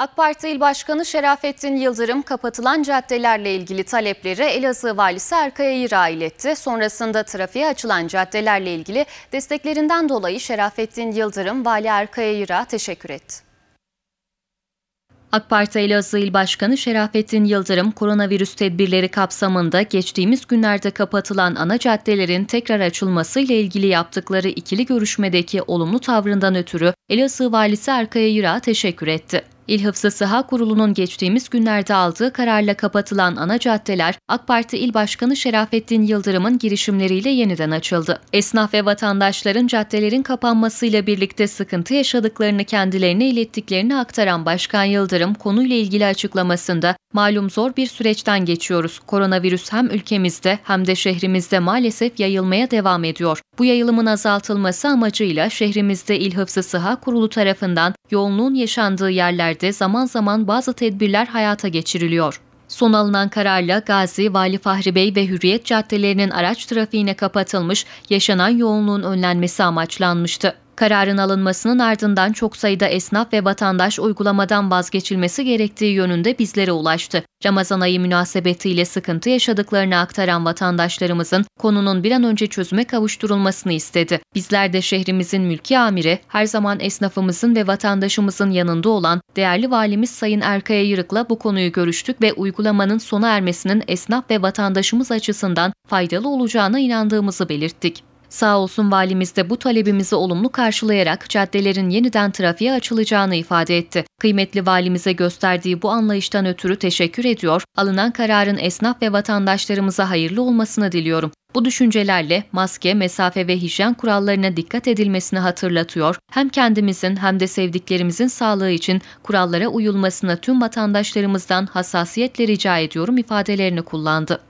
AK Parti İl Başkanı Şerafettin Yıldırım kapatılan caddelerle ilgili talepleri Elazığ Valisi Erkay'a irayil etti. Sonrasında trafiğe açılan caddelerle ilgili desteklerinden dolayı Şerafettin Yıldırım Vali Erkay'a ira teşekkür etti. AK Parti Elazığ İl Başkanı Şerafettin Yıldırım, koronavirüs tedbirleri kapsamında geçtiğimiz günlerde kapatılan ana caddelerin tekrar açılmasıyla ilgili yaptıkları ikili görüşmedeki olumlu tavrından ötürü Elazığ Valisi Erkaya Yıra teşekkür etti. İl Hıfzı Sıha Kurulu'nun geçtiğimiz günlerde aldığı kararla kapatılan ana caddeler AK Parti İl Başkanı Şerafettin Yıldırım'ın girişimleriyle yeniden açıldı. Esnaf ve vatandaşların caddelerin kapanmasıyla birlikte sıkıntı yaşadıklarını kendilerine ilettiklerini aktaran Başkan Yıldırım konuyla ilgili açıklamasında Malum zor bir süreçten geçiyoruz. Koronavirüs hem ülkemizde hem de şehrimizde maalesef yayılmaya devam ediyor. Bu yayılımın azaltılması amacıyla şehrimizde İl Hıfzı Sıha Kurulu tarafından yoğunluğun yaşandığı yerlerde zaman zaman bazı tedbirler hayata geçiriliyor. Son alınan kararla Gazi, Vali Fahri Bey ve Hürriyet caddelerinin araç trafiğine kapatılmış, yaşanan yoğunluğun önlenmesi amaçlanmıştı. Kararın alınmasının ardından çok sayıda esnaf ve vatandaş uygulamadan vazgeçilmesi gerektiği yönünde bizlere ulaştı. Ramazan ayı münasebetiyle sıkıntı yaşadıklarını aktaran vatandaşlarımızın konunun bir an önce çözüme kavuşturulmasını istedi. Bizler de şehrimizin mülki amiri, her zaman esnafımızın ve vatandaşımızın yanında olan değerli valimiz Sayın Erkaya Yırık'la bu konuyu görüştük ve uygulamanın sona ermesinin esnaf ve vatandaşımız açısından faydalı olacağına inandığımızı belirttik. Sağ olsun valimiz de bu talebimizi olumlu karşılayarak caddelerin yeniden trafiğe açılacağını ifade etti. Kıymetli valimize gösterdiği bu anlayıştan ötürü teşekkür ediyor, alınan kararın esnaf ve vatandaşlarımıza hayırlı olmasını diliyorum. Bu düşüncelerle maske, mesafe ve hijyen kurallarına dikkat edilmesini hatırlatıyor, hem kendimizin hem de sevdiklerimizin sağlığı için kurallara uyulmasına tüm vatandaşlarımızdan hassasiyetle rica ediyorum ifadelerini kullandı.